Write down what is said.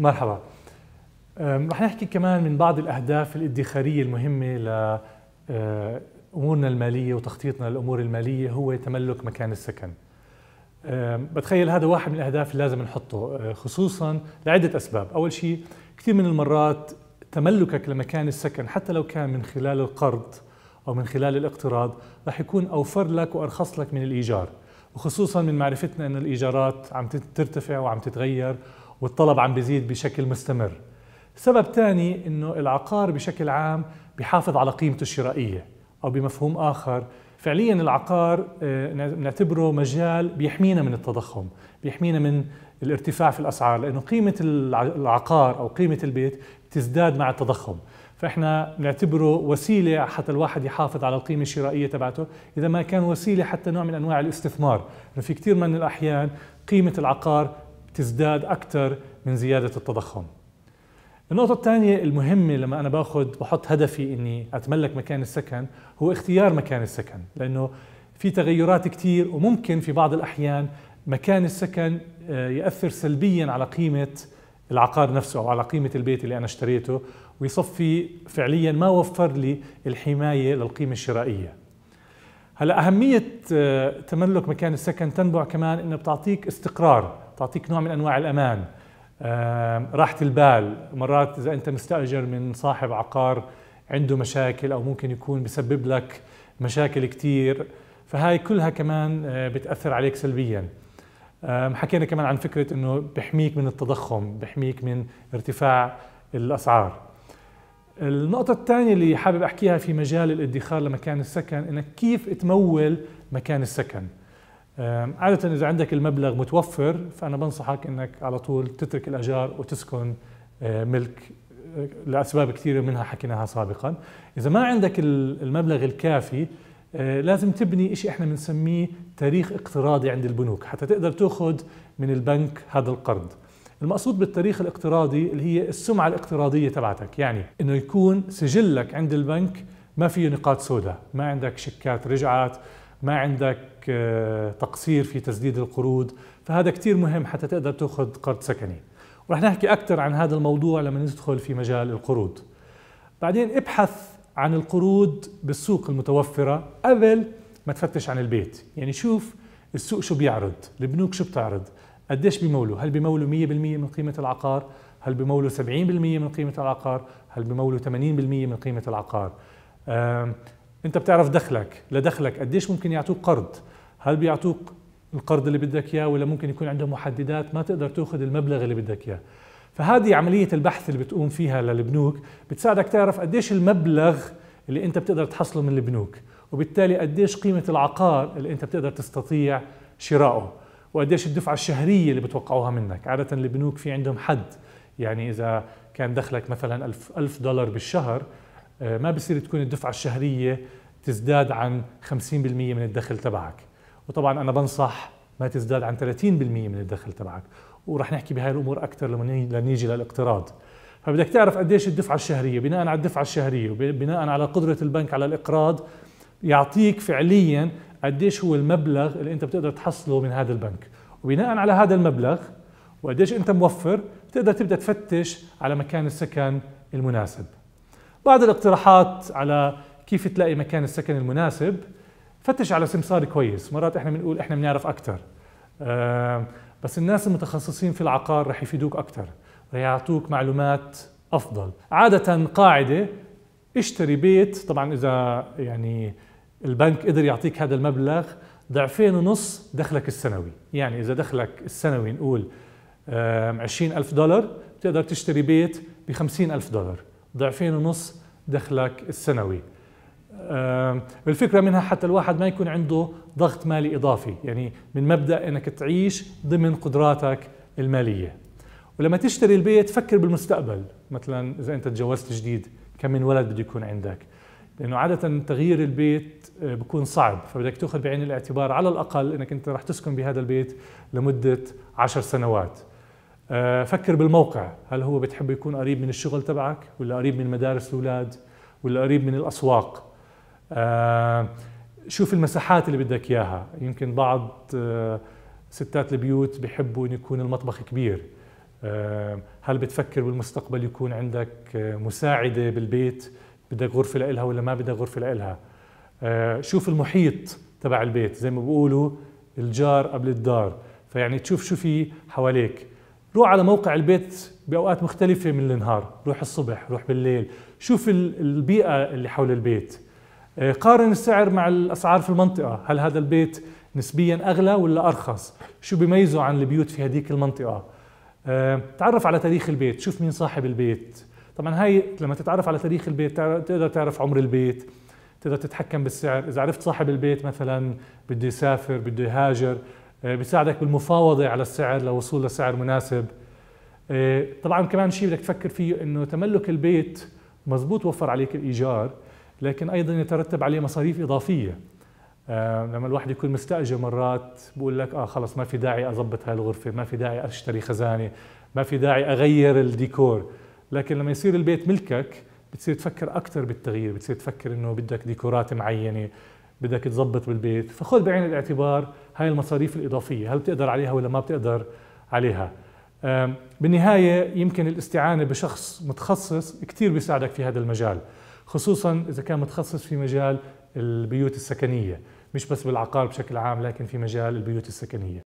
مرحبا رح نحكي كمان من بعض الأهداف الادخارية المهمة لأمورنا أه، المالية وتخطيطنا للأمور المالية هو تملك مكان السكن بتخيل هذا واحد من الأهداف اللي لازم نحطه أه، خصوصا لعدة أسباب أول شيء كثير من المرات تملكك لمكان السكن حتى لو كان من خلال القرض أو من خلال الاقتراض رح يكون أوفر لك وأرخص لك من الإيجار وخصوصا من معرفتنا أن الإيجارات عم ترتفع وعم تتغير والطلب عم بيزيد بشكل مستمر سبب ثاني انه العقار بشكل عام بحافظ على قيمته الشرائيه او بمفهوم اخر فعليا العقار آه، نعتبره مجال بيحمينا من التضخم بيحمينا من الارتفاع في الاسعار لانه قيمه العقار او قيمه البيت تزداد مع التضخم فاحنا بنعتبره وسيله حتى الواحد يحافظ على القيمه الشرائيه تبعته اذا ما كان وسيله حتى نوع من انواع الاستثمار في كثير من الاحيان قيمه العقار تزداد أكثر من زيادة التضخم النقطة الثانية المهمة لما أنا باخذ بحط هدفي إني أتملك مكان السكن هو اختيار مكان السكن لأنه في تغيرات كثير وممكن في بعض الأحيان مكان السكن آه، يأثر سلبيا على قيمة العقار نفسه أو على قيمة البيت اللي أنا اشتريته ويصفي فعليا ما وفر لي الحماية للقيمة الشرائية هلا اهميه آه، تملك مكان السكن تنبع كمان انه بتعطيك استقرار بتعطيك نوع من انواع الامان راحه البال مرات اذا انت مستاجر من صاحب عقار عنده مشاكل او ممكن يكون بسبب لك مشاكل كثير فهاي كلها كمان آه، بتاثر عليك سلبيا حكينا كمان عن فكره انه بحميك من التضخم بحميك من ارتفاع الاسعار النقطة الثانية اللي حابب أحكيها في مجال الادخار لمكان السكن إنك كيف تمول مكان السكن عادة إذا عندك المبلغ متوفر فأنا بنصحك إنك على طول تترك الأجار وتسكن آه، ملك آه، لأسباب كثيرة منها حكيناها سابقا إذا ما عندك المبلغ الكافي آه، لازم تبني شيء احنا بنسميه تاريخ اقتراضي عند البنوك حتى تقدر تاخذ من البنك هذا القرض المقصود بالتاريخ الاقتراضي اللي هي السمعة الاقتراضية تبعتك يعني انه يكون سجلك عند البنك ما فيه نقاط سوداء ما عندك شيكات رجعت ما عندك آه، تقصير في تسديد القروض فهذا كتير مهم حتى تقدر تأخذ قرض سكني ورح نحكي أكثر عن هذا الموضوع لما ندخل في مجال القروض بعدين ابحث عن القروض بالسوق المتوفرة قبل ما تفتش عن البيت يعني شوف السوق شو بيعرض البنوك شو بتعرض قديش بيمولوا هل بيمولوا 100% من قيمه العقار هل بيمولوا 70% من قيمه العقار هل بيمولوا 80% من قيمه العقار انت بتعرف دخلك لدخلك قديش ممكن يعطوك قرض هل بيعطوك القرض اللي بدك اياه ولا ممكن يكون عندهم محددات ما تقدر تاخذ المبلغ اللي بدك اياه فهذه عملية البحث اللي بتقوم فيها للبنوك بتساعدك تعرف قديش المبلغ اللي انت بتقدر تحصله من البنوك وبالتالي قديش قيمة العقار اللي انت بتقدر تستطيع شراؤه وقديش الدفعه الشهريه اللي بتوقعوها منك عاده البنوك في عندهم حد يعني اذا كان دخلك مثلا ألف, ألف دولار بالشهر آه، ما بصير تكون الدفعه الشهريه تزداد عن 50% من الدخل تبعك وطبعا انا بنصح ما تزداد عن 30% من الدخل تبعك ورح نحكي بهاي الامور اكثر لما نيجي للاقتراض فبدك تعرف قديش الدفعه الشهريه بناء على الدفعه الشهريه وبناء على قدره البنك على الاقراض يعطيك فعليا قديش هو المبلغ اللي انت بتقدر تحصله من هذا البنك وبناء على هذا المبلغ وقديش انت موفر بتقدر تبدا تفتش على مكان السكن المناسب بعض الاقتراحات على كيف تلاقي مكان السكن المناسب فتش على سمسار كويس مرات احنا بنقول احنا بنعرف اكثر أه بس الناس المتخصصين في العقار رح يفيدوك اكثر رح يعطوك معلومات افضل عاده قاعده اشتري بيت طبعا اذا يعني البنك قدر يعطيك هذا المبلغ ضعفين ونص دخلك السنوي يعني إذا دخلك السنوي نقول عشرين ألف دولار بتقدر تشتري بيت بخمسين ألف دولار ضعفين ونص دخلك السنوي الفكرة منها حتى الواحد ما يكون عنده ضغط مالي إضافي يعني من مبدأ أنك تعيش ضمن قدراتك المالية ولما تشتري البيت فكر بالمستقبل مثلا إذا أنت تجوزت جديد كم من ولد بده يكون عندك لانه عاده تغيير البيت آه، بيكون صعب فبدك تاخذ بعين الاعتبار على الاقل انك انت رح تسكن بهذا البيت لمده عشر سنوات آه، فكر بالموقع هل هو بتحب يكون قريب من الشغل تبعك ولا قريب من مدارس الاولاد ولا قريب من الاسواق آه، شوف المساحات اللي بدك اياها يمكن بعض ستات البيوت بحبوا انه يكون المطبخ كبير هل بتفكر بالمستقبل يكون عندك مساعده بالبيت بدك غرفه لإلها ولا ما بدك غرفه لإلها آه، شوف المحيط تبع البيت زي ما بيقولوا الجار قبل الدار فيعني تشوف شو في حواليك روح على موقع البيت باوقات مختلفه من النهار روح الصبح روح بالليل شوف البيئه اللي حول البيت آه، قارن السعر مع الاسعار في المنطقه هل هذا البيت نسبيا اغلى ولا ارخص شو بيميزه عن البيوت في هذيك المنطقه آه، تعرف على تاريخ البيت شوف مين صاحب البيت طبعا هاي لما تتعرف على تاريخ البيت تقدر تعرف عمر البيت تقدر تتحكم بالسعر اذا عرفت صاحب البيت مثلا بده يسافر بده يهاجر آه، بيساعدك بالمفاوضه على السعر للوصول لسعر مناسب آه، طبعا كمان شيء بدك تفكر فيه انه تملك البيت مزبوط وفر عليك الايجار لكن ايضا يترتب عليه مصاريف اضافيه آه، لما الواحد يكون مستاجر مرات بقول لك اه خلص ما في داعي اضبط هاي الغرفه ما في داعي اشتري خزانه ما في داعي اغير الديكور لكن لما يصير البيت ملكك بتصير تفكر اكثر بالتغيير بتصير تفكر انه بدك ديكورات معينه بدك تظبط بالبيت فخذ بعين الاعتبار هاي المصاريف الاضافيه هل بتقدر عليها ولا ما بتقدر عليها بالنهايه يمكن الاستعانه بشخص متخصص كثير بيساعدك في هذا المجال خصوصا اذا كان متخصص في مجال البيوت السكنيه مش بس بالعقار بشكل عام لكن في مجال البيوت السكنيه